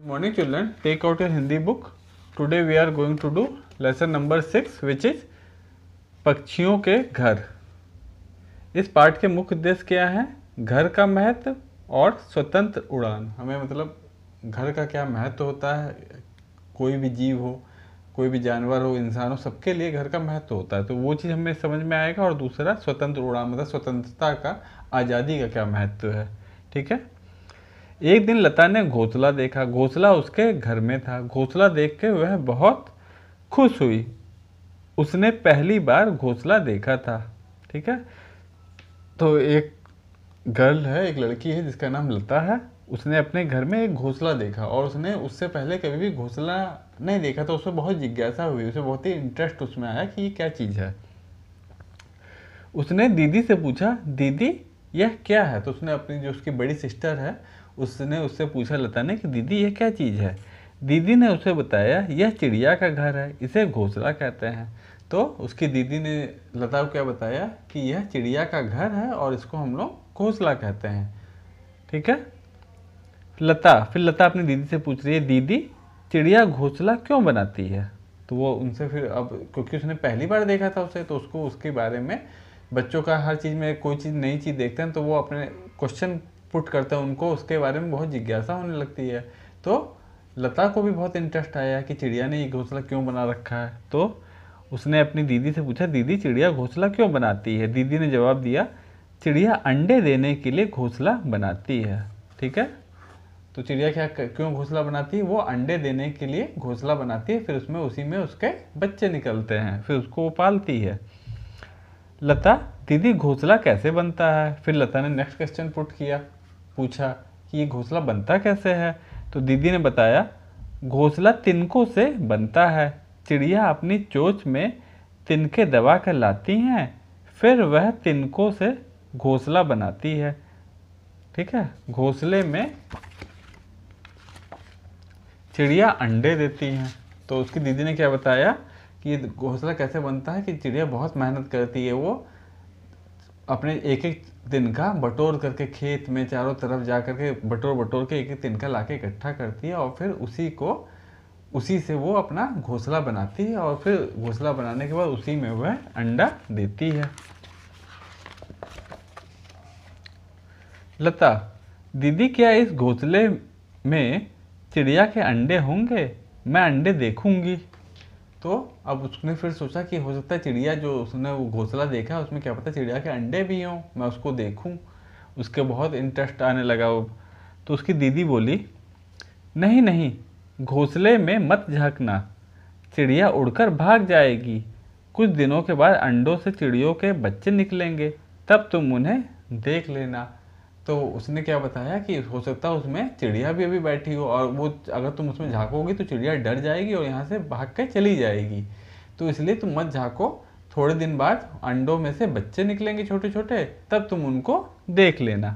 Good morning children take out your hindi book today we are going to do lesson number 6 which is पक्षियों के घर इस पाठ के मुख्य उद्देश्य क्या है घर का महत्व और स्वतंत्र उड़ान हमें मतलब घर का क्या महत्व होता है कोई भी जीव हो कोई भी जानवर हो इंसान हो सबके लिए घर का महत्व होता है तो वो चीज़ हमें समझ में आएगा और दूसरा स्वतंत्र उड़ान मतलब स्वतंत्रता का आज़ादी का क्या महत्व है ठीक है एक दिन लता ने घोंसला देखा घोंसला उसके घर में था घोंसला देख के वह बहुत खुश हुई उसने पहली बार घोंसला देखा था ठीक है तो एक गर्ल है एक लड़की है जिसका नाम लता है उसने अपने घर में एक घोंसला देखा और उसने उससे पहले कभी भी घोंसला नहीं देखा तो उसमें बहुत जिज्ञासा हुई उसे बहुत ही इंटरेस्ट उसमें आया कि ये क्या चीज़ है उसने दीदी से पूछा दीदी यह क्या है तो उसने अपनी जो उसकी बड़ी सिस्टर है उसने उससे पूछा लता ने कि दीदी यह क्या चीज़ है दीदी ने उसे बताया यह चिड़िया का घर है इसे घोसला कहते हैं तो उसकी दीदी ने लता को क्या बताया कि यह चिड़िया का घर है और इसको हम लोग घोसला कहते हैं ठीक है लता फिर लता अपनी दीदी से पूछ रही है दीदी चिड़िया घोसला क्यों बनाती है तो वो उनसे फिर अब क्योंकि उसने पहली बार देखा था उसे तो उसको उसके बारे में बच्चों का हर चीज़ में कोई चीज़ नई चीज़ देखते हैं तो वो अपने क्वेश्चन पुट करते हैं उनको उसके बारे में बहुत जिज्ञासा होने लगती है तो लता को भी बहुत इंटरेस्ट आया कि चिड़िया ने ये घोंसला क्यों बना रखा है तो उसने अपनी दीदी से पूछा दीदी चिड़िया घोंसला क्यों बनाती है दीदी ने जवाब दिया चिड़िया अंडे देने के लिए घोंसला बनाती है ठीक है तो चिड़िया क्या क्यों घोंसला बनाती है वो अंडे देने के लिए घोंसला बनाती है फिर उसमें उसी में उसके बच्चे निकलते हैं फिर उसको वो पालती है लता दीदी घोंसला कैसे बनता है फिर लता ने नेक्स्ट क्वेश्चन पुट किया पूछा कि ये घोंसला बनता कैसे है तो दीदी ने बताया घोंसला तिनकों से बनता है चिड़िया अपनी चोच में तिनके दबा कर लाती हैं फिर वह तिनकों से घोंसला बनाती है ठीक है घोंसले में चिड़िया अंडे देती हैं तो उसकी दीदी ने क्या बताया कि घोंसला कैसे बनता है कि चिड़िया बहुत मेहनत करती है वो अपने एक एक दिन का बटोर करके खेत में चारों तरफ जा करके बटोर बटोर के एक एक का ला के इकट्ठा करती है और फिर उसी को उसी से वो अपना घोंसला बनाती है और फिर घोंसला बनाने के बाद उसी में वह अंडा देती है लता दीदी क्या इस घोंसले में चिड़िया के अंडे होंगे मैं अंडे देखूंगी तो अब उसने फिर सोचा कि हो सकता है चिड़िया जो उसने वो घोंसला देखा उसमें क्या पता चिड़िया के अंडे भी हों मैं उसको देखूं उसके बहुत इंटरेस्ट आने लगा वो तो उसकी दीदी बोली नहीं नहीं घोंसले में मत झांकना चिड़िया उड़कर भाग जाएगी कुछ दिनों के बाद अंडों से चिड़ियों के बच्चे निकलेंगे तब तुम उन्हें देख लेना तो उसने क्या बताया कि हो सकता है उसमें चिड़िया भी अभी बैठी हो और वो अगर तुम उसमें झाँकोगी तो चिड़िया डर जाएगी और यहाँ से भाग कर चली जाएगी तो इसलिए तुम मत झाँको थोड़े दिन बाद अंडों में से बच्चे निकलेंगे छोटे छोटे तब तुम उनको देख लेना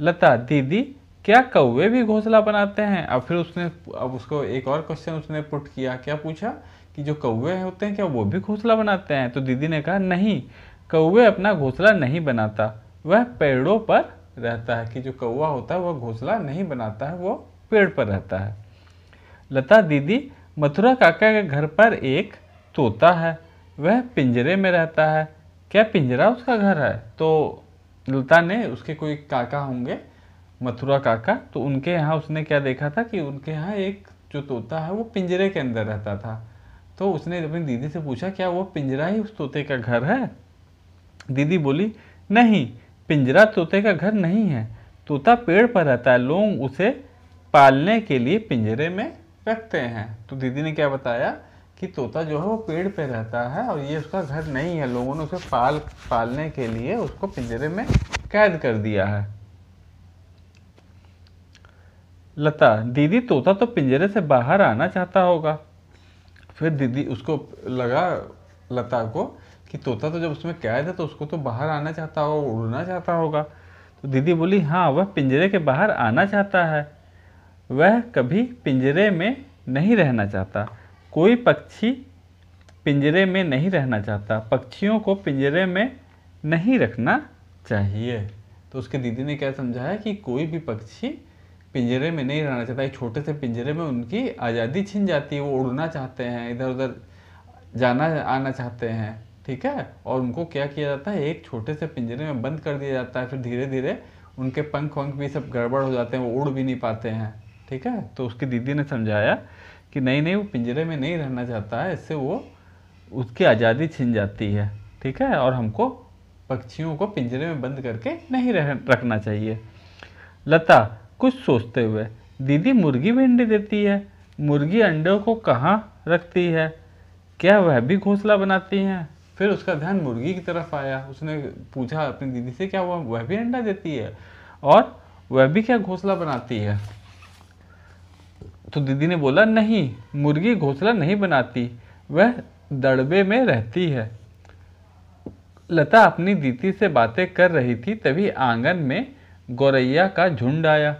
लता दीदी क्या कौवे भी घोंसला बनाते हैं अब फिर उसने अब उसको एक और क्वेश्चन उसने पुट किया क्या पूछा कि जो कौवे होते हैं क्या वो भी घोंसला बनाते हैं तो दीदी ने कहा नहीं कौवे अपना घोंसला नहीं बनाता वह पेड़ों पर रहता है कि जो कौवा होता है वह घोंसला नहीं बनाता है वो पेड़ पर रहता है लता दीदी मथुरा काका के घर पर एक तोता है वह पिंजरे में रहता है क्या पिंजरा उसका घर है तो लता ने उसके कोई काका होंगे मथुरा काका तो उनके यहाँ उसने क्या देखा था कि उनके यहाँ एक जो तोता है वो पिंजरे के अंदर रहता था तो उसने अपनी दीदी से पूछा क्या वो पिंजरा ही उस तोते का घर है दीदी बोली नहीं पिंजरा तोते का घर नहीं है तोता पेड़ पर रहता है लोग उसे पालने के लिए पिंजरे में रखते हैं तो दीदी ने क्या बताया कि तोता जो है वो पेड़ पे रहता है और ये उसका घर नहीं है लोगों ने उसे पाल पालने के लिए उसको पिंजरे में कैद कर दिया है लता दीदी तोता तो पिंजरे से बाहर आना चाहता होगा फिर दीदी उसको लगा लता को कि तोता तो जब उसमें कैद है तो उसको तो बाहर आना चाहता होगा उड़ना चाहता होगा तो दीदी बोली हाँ वह पिंजरे के बाहर आना चाहता है वह कभी पिंजरे में नहीं रहना चाहता कोई पक्षी पिंजरे में नहीं रहना चाहता पक्षियों को पिंजरे में नहीं रखना चाहिए तो उसके दीदी ने क्या समझाया कि कोई भी पक्षी पिंजरे में नहीं रहना चाहता एक छोटे से पिंजरे में उनकी आज़ादी छिन जाती है वो उड़ना चाहते हैं इधर उधर जाना आना चाहते हैं ठीक है और उनको क्या किया जाता है एक छोटे से पिंजरे में बंद कर दिया जाता है फिर धीरे धीरे उनके पंख वंख भी सब गड़बड़ हो जाते हैं वो उड़ भी नहीं पाते हैं ठीक है तो उसकी दीदी ने समझाया कि नहीं नहीं वो पिंजरे में नहीं रहना चाहता है इससे वो उसकी आज़ादी छिन जाती है ठीक है और हमको पक्षियों को पिंजरे में बंद करके नहीं रह रखना चाहिए लता कुछ सोचते हुए दीदी मुर्गी भी अंडे देती है मुर्गी अंडों को कहाँ रखती है क्या वह भी घोंसला बनाती हैं फिर उसका ध्यान मुर्गी की तरफ आया उसने पूछा अपनी दीदी से क्या हुआ वह भी अंडा देती है और वह भी क्या घोंसला बनाती है तो दीदी ने बोला नहीं मुर्गी घोंसला नहीं बनाती वह दड़बे में रहती है लता अपनी दीदी से बातें कर रही थी तभी आंगन में गौरैया का झुंड आया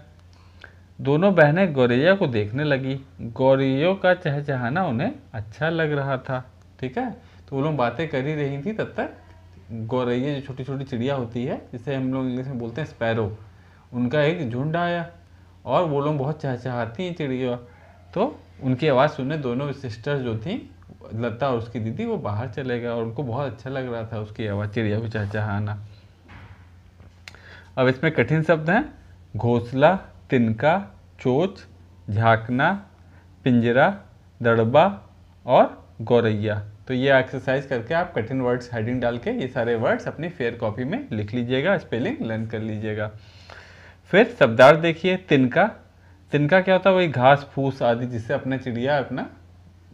दोनों बहनें गौरैया को देखने लगी गौरैयों का चहचहाना उन्हें अच्छा लग रहा था ठीक है तो वो लोग बातें कर ही रही थी तब तक गौरैया जो छोटी छोटी चिड़िया होती है जिसे हम लोग इंग्लिश में बोलते हैं स्पैरो उनका एक झुंड आया और वो लोग बहुत चहचहाती हैं चिड़िया तो उनकी आवाज़ सुनने दोनों सिस्टर्स जो थी लता और उसकी दीदी वो बाहर चले गए और उनको बहुत अच्छा लग रहा था उसकी आवाज़ चिड़िया को चहचहाना अब इसमें कठिन शब्द हैं घोसला तिनका चोच झांकना पिंजरा दड़बा और गौरैया तो ये एक्सरसाइज करके आप कठिन वर्ड्स हेडिंग डाल के ये सारे वर्ड्स अपनी फेयर कॉपी में लिख लीजिएगा स्पेलिंग लर्न कर लीजिएगा फिर शब्दार्थ देखिए तिनका तिनका क्या होता है वही घास फूस आदि जिससे अपना चिड़िया अपना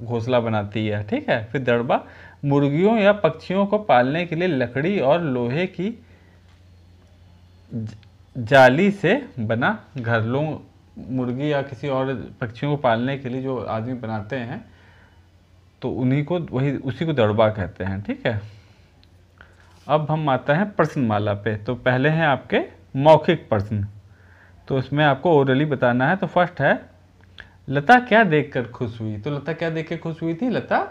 घोंसला बनाती है ठीक है फिर दड़बा मुर्गियों या पक्षियों को पालने के लिए लकड़ी और लोहे की जाली से बना घर लोग मुर्गी या किसी और पक्षियों को पालने के लिए जो आदमी बनाते हैं तो उन्हीं को वही उसी को दड़बा कहते हैं ठीक है अब हम आते हैं प्रश्न माला पे तो पहले हैं आपके मौखिक प्रश्न तो इसमें आपको ओरली बताना है तो फर्स्ट है लता क्या देखकर खुश हुई तो लता क्या देख कर खुश हुई थी लता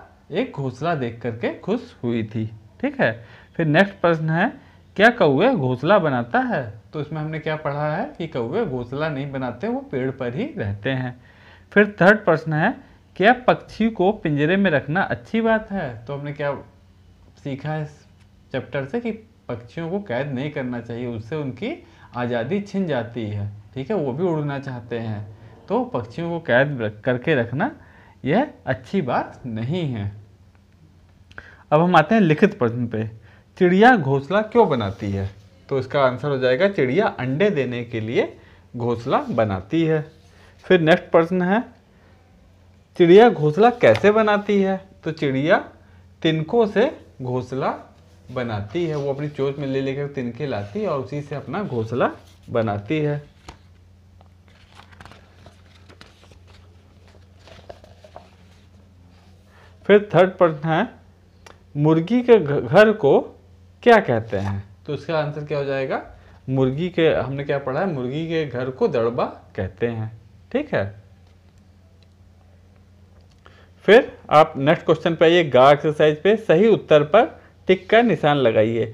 एक घोसला देख कर के खुश हुई थी ठीक है फिर नेक्स्ट प्रश्न है क्या कौए घोसला बनाता है तो इसमें हमने क्या पढ़ा है कि कौए घोसला नहीं बनाते वो पेड़ पर ही रहते हैं फिर थर्ड प्रश्न है क्या पक्षी को पिंजरे में रखना अच्छी बात है तो हमने क्या सीखा है इस चैप्टर से कि पक्षियों को कैद नहीं करना चाहिए उससे उनकी आज़ादी छिन जाती है ठीक है वो भी उड़ना चाहते हैं तो पक्षियों को कैद करके रखना यह अच्छी बात नहीं है अब हम आते हैं लिखित प्रश्न पे चिड़िया घोंसला क्यों बनाती है तो इसका आंसर हो जाएगा चिड़िया अंडे देने के लिए घोंसला बनाती है फिर नेक्स्ट प्रश्न है चिड़िया घोंसला कैसे बनाती है तो चिड़िया तिनकों से घोंसला बनाती है वो अपनी चोच में ले लेकर तिनके लाती है और उसी से अपना घोंसला बनाती है फिर थर्ड प्रश्न है मुर्गी के घर को क्या कहते हैं तो इसका आंसर क्या हो जाएगा मुर्गी के हमने क्या पढ़ा है मुर्गी के घर को दड़बा कहते हैं ठीक है फिर आप नेक्स्ट क्वेश्चन पे आइए गा एक्सरसाइज पे सही उत्तर पर टिक का निशान लगाइए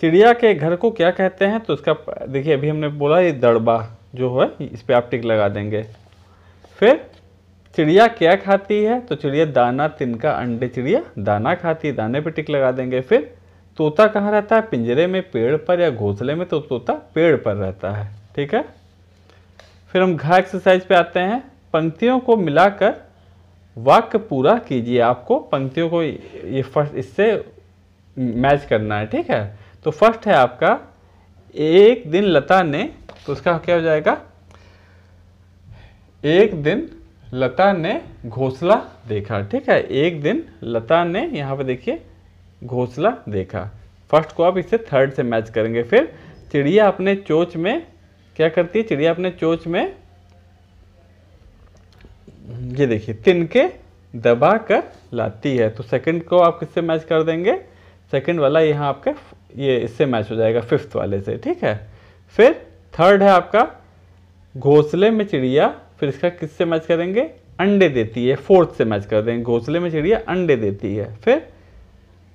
चिड़िया के घर को क्या कहते हैं तो इसका देखिए अभी हमने बोला ये दड़बा जो है इस पर आप टिक लगा देंगे फिर चिड़िया क्या खाती है तो चिड़िया दाना तिनका अंडे चिड़िया दाना खाती है दाने पर टिक लगा देंगे फिर तोता कहाँ रहता है पिंजरे में पेड़ पर या घोंसले में तो तोता पेड़ पर रहता है ठीक है फिर हम घा एक्सरसाइज पे आते हैं पंक्तियों को मिलाकर वाक्य पूरा कीजिए आपको पंक्तियों को ये फर्स्ट इससे मैच करना है ठीक है तो फर्स्ट है आपका एक दिन लता ने तो उसका क्या हो जाएगा एक दिन लता ने घोसला देखा ठीक है एक दिन लता ने यहाँ पे देखिए घोसला देखा फर्स्ट को आप इसे थर्ड से मैच करेंगे फिर चिड़िया अपने चोच में क्या करती है चिड़िया अपने चोच में ये देखिए तिन के दबा कर लाती है तो सेकंड को आप किससे मैच कर देंगे सेकंड वाला यहाँ आपका ये इससे मैच हो जाएगा फिफ्थ वाले से ठीक है फिर थर्ड है आपका घोंसले में चिड़िया फिर इसका किससे मैच करेंगे अंडे देती है फोर्थ से मैच कर देंगे घोंसले में चिड़िया अंडे देती है फिर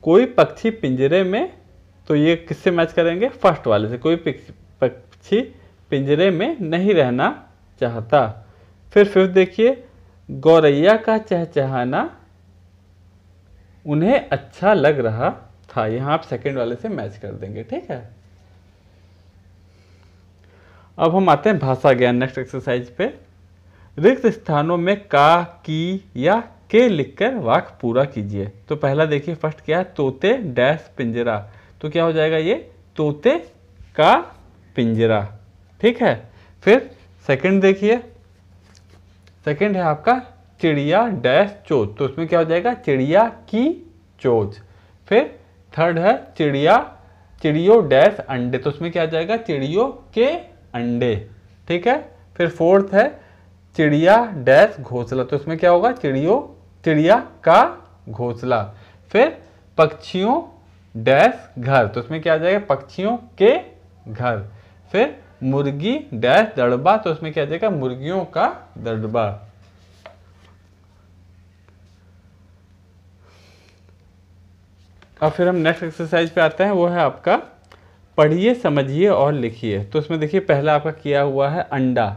कोई पक्षी पिंजरे में तो ये किससे मैच करेंगे फर्स्ट वाले से कोई पक्षी पिंजरे में नहीं रहना चाहता फिर फिफ्थ देखिए गौरैया का चहचहाना उन्हें अच्छा लग रहा था यहां आप सेकंड वाले से मैच कर देंगे ठीक है अब हम आते हैं भाषा ज्ञान नेक्स्ट एक्सरसाइज पे रिक्त स्थानों में का की या के लिखकर वाक पूरा कीजिए तो पहला देखिए फर्स्ट क्या है तोते डैश पिंजरा तो क्या हो जाएगा ये तोते का पिंजरा ठीक है फिर सेकंड देखिए सेकंड है आपका चिड़िया डैश चोच तो उसमें क्या हो जाएगा चिड़िया की चोच फिर थर्ड है चिड़िया चिड़ियो डैश अंडे तो उसमें क्या आ जाएगा चिड़ियों के अंडे ठीक है फिर फोर्थ है चिड़िया डैश घोसला तो उसमें क्या होगा चिड़ियों चिड़िया का घोसला फिर पक्षियों डैश घर तो उसमें क्या आ जाएगा पक्षियों के घर फिर मुर्गी डैश दड़बा तो उसमें क्या जाएगा मुर्गियों का दड़बा और फिर हम नेक्स्ट एक्सरसाइज पे आते हैं वो है आपका पढ़िए समझिए और लिखिए तो उसमें देखिए पहला आपका किया हुआ है अंडा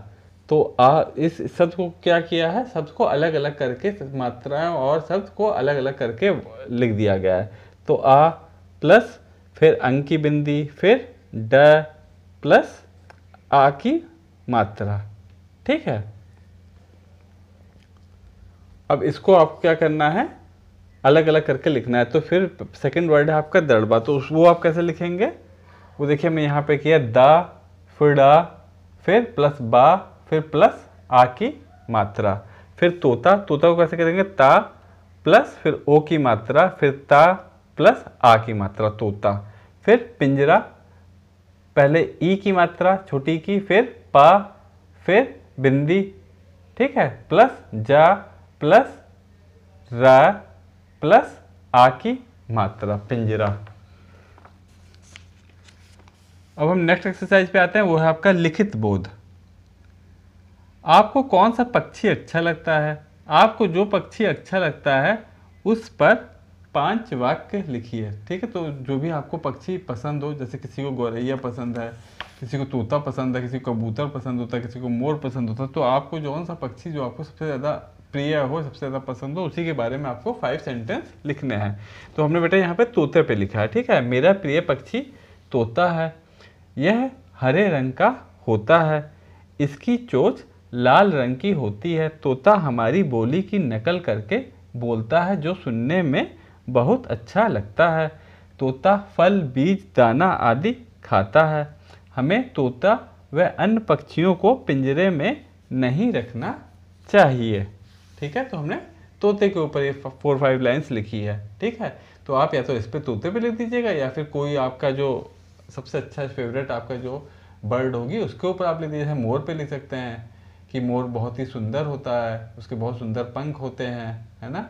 तो आ इस शब्द को क्या किया है शब्द को अलग अलग करके मात्राएं और शब्द को अलग अलग करके लिख दिया गया है तो आ प्लस फिर अंकी बिंदी फिर ड प्लस आ की मात्रा ठीक है अब इसको आपको क्या करना है अलग अलग करके लिखना है तो फिर सेकंड वर्ड है आपका दड़बा तो वो आप कैसे लिखेंगे वो देखिए मैं यहाँ पे किया दा फिर डा फिर प्लस बा फिर प्लस आ की मात्रा फिर तोता तोता को कैसे करेंगे ता प्लस फिर ओ की मात्रा फिर ता प्लस आ की मात्रा तोता फिर पिंजरा पहले ई की मात्रा छोटी की फिर प फिर बिंदी ठीक है प्लस जा प्लस रा प्लस आ की मात्रा पिंजरा अब हम नेक्स्ट एक्सरसाइज पे आते हैं वो है आपका लिखित बोध आपको कौन सा पक्षी अच्छा लगता है आपको जो पक्षी अच्छा लगता है उस पर पांच वाक्य लिखिए ठीक है तो जो भी आपको पक्षी पसंद हो जैसे किसी को गौरैया पसंद है किसी को तोता पसंद है किसी को कबूतर पसंद होता है किसी को मोर पसंद होता है तो आपको जो कौन सा पक्षी जो आपको सबसे ज़्यादा प्रिय हो सबसे ज़्यादा पसंद हो उसी के बारे में आपको फाइव सेंटेंस लिखने हैं तो हमने बेटा यहाँ पर तोते पर लिखा है ठीक है मेरा प्रिय पक्षी तोता है यह हरे रंग का होता है इसकी चोच लाल रंग की होती है तोता हमारी बोली की नकल करके बोलता है जो सुनने में बहुत अच्छा लगता है तोता फल बीज दाना आदि खाता है हमें तोता व अन्य पक्षियों को पिंजरे में नहीं रखना चाहिए ठीक है तो हमने तोते के ऊपर ये फोर फाइव लाइन्स लिखी है ठीक है तो आप या तो इस पर तोते पे लिख दीजिएगा या फिर कोई आपका जो सबसे अच्छा फेवरेट आपका जो बर्ड होगी उसके ऊपर आप लिख दीजिए मोर पे लिख सकते हैं कि मोर बहुत ही सुंदर होता है उसके बहुत सुंदर पंख होते हैं है ना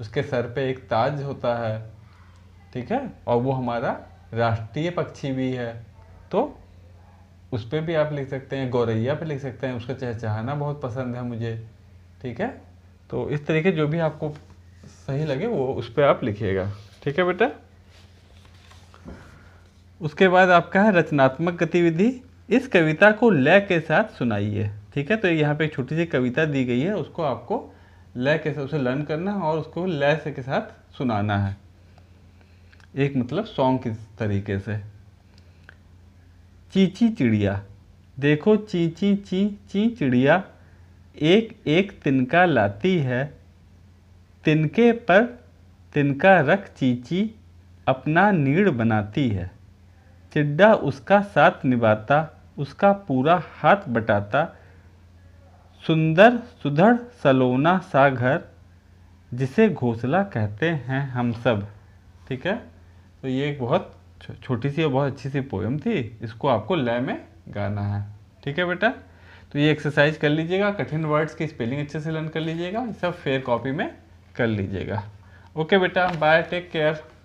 उसके सर पे एक ताज होता है ठीक है और वो हमारा राष्ट्रीय पक्षी भी है तो उस पर भी आप लिख सकते हैं गौरैया पे लिख सकते हैं उसका चहचहाना बहुत पसंद है मुझे ठीक है तो इस तरीके जो भी आपको सही लगे वो उस पर आप लिखिएगा ठीक है बेटा उसके बाद आपका है रचनात्मक गतिविधि इस कविता को लय के साथ सुनाइए ठीक है तो यहाँ पे एक छोटी सी कविता दी गई है उसको आपको लय के उसे लर्न करना है और उसको लय से के साथ सुनाना है एक मतलब सॉन्ग किस तरीके से चीची चिड़िया देखो चीची ची ची चिड़िया एक एक तिनका लाती है तिनके पर तिनका रख चीची अपना नीड़ बनाती है चिड्डा उसका साथ निभाता उसका पूरा हाथ बटाता सुंदर सुधड़ सलोना सा घर जिसे घोसला कहते हैं हम सब ठीक है तो ये एक बहुत छोटी सी और बहुत अच्छी सी पोएम थी इसको आपको लय में गाना है ठीक है बेटा तो ये एक्सरसाइज कर लीजिएगा कठिन वर्ड्स की स्पेलिंग अच्छे से लर्न कर लीजिएगा सब फेयर कॉपी में कर लीजिएगा ओके बेटा बाय टेक केयर